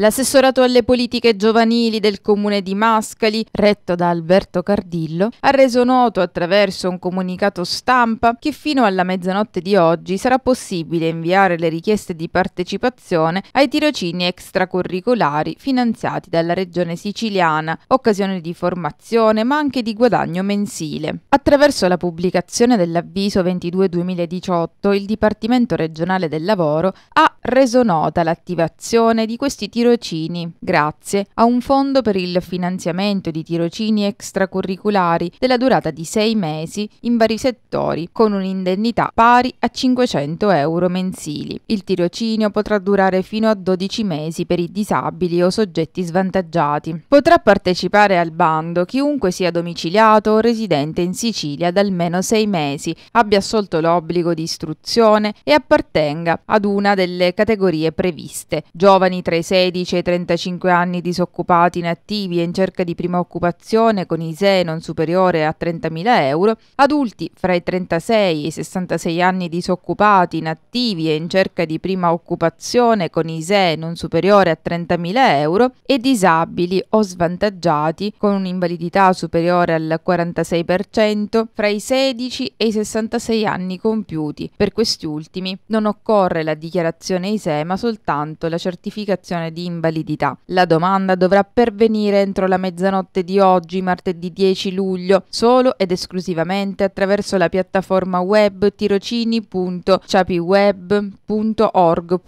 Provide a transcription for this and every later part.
L'assessorato alle politiche giovanili del comune di Mascali, retto da Alberto Cardillo, ha reso noto attraverso un comunicato stampa che fino alla mezzanotte di oggi sarà possibile inviare le richieste di partecipazione ai tirocini extracurricolari finanziati dalla regione siciliana, occasione di formazione ma anche di guadagno mensile. Attraverso la pubblicazione dell'avviso 22-2018, il Dipartimento regionale del lavoro ha reso nota l'attivazione di questi tirocini tirocini, grazie a un fondo per il finanziamento di tirocini extracurriculari della durata di sei mesi in vari settori, con un'indennità pari a 500 euro mensili. Il tirocinio potrà durare fino a 12 mesi per i disabili o soggetti svantaggiati. Potrà partecipare al bando chiunque sia domiciliato o residente in Sicilia da almeno sei mesi, abbia assolto l'obbligo di istruzione e appartenga ad una delle categorie previste, giovani tra i 16 15 ai 35 anni disoccupati inattivi e in cerca di prima occupazione con ISEE non superiore a 30.000 euro, adulti fra i 36 e i 66 anni disoccupati inattivi e in cerca di prima occupazione con ISEE non superiore a 30.000 euro e disabili o svantaggiati con un'invalidità superiore al 46% fra i 16 e i 66 anni compiuti. Per questi ultimi non occorre la dichiarazione ISEE ma soltanto la certificazione di di invalidità. La domanda dovrà pervenire entro la mezzanotte di oggi, martedì 10 luglio, solo ed esclusivamente attraverso la piattaforma web tirocini.ciapiweb.org.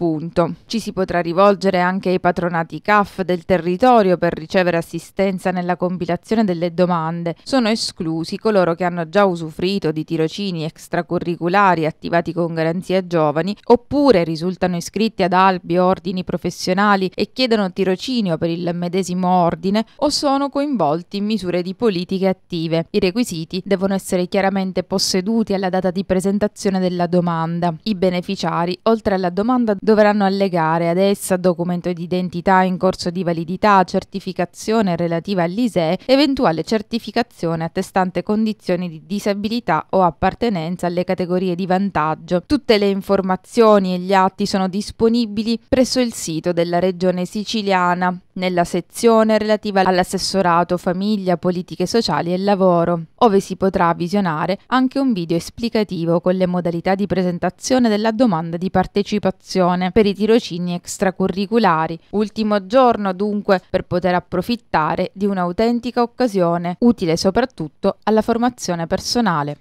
Ci si potrà rivolgere anche ai patronati CAF del territorio per ricevere assistenza nella compilazione delle domande. Sono esclusi coloro che hanno già usufruito di tirocini extracurriculari attivati con garanzia giovani oppure risultano iscritti ad albi, ordini professionali e e chiedono tirocinio per il medesimo ordine o sono coinvolti in misure di politiche attive. I requisiti devono essere chiaramente posseduti alla data di presentazione della domanda. I beneficiari, oltre alla domanda, dovranno allegare ad essa documento di identità in corso di validità, certificazione relativa all'ISEE, eventuale certificazione attestante condizioni di disabilità o appartenenza alle categorie di vantaggio. Tutte le informazioni e gli atti sono disponibili presso il sito della Regione regione siciliana, nella sezione relativa all'assessorato famiglia, politiche sociali e lavoro, ove si potrà visionare anche un video esplicativo con le modalità di presentazione della domanda di partecipazione per i tirocini extracurriculari. Ultimo giorno dunque per poter approfittare di un'autentica occasione, utile soprattutto alla formazione personale.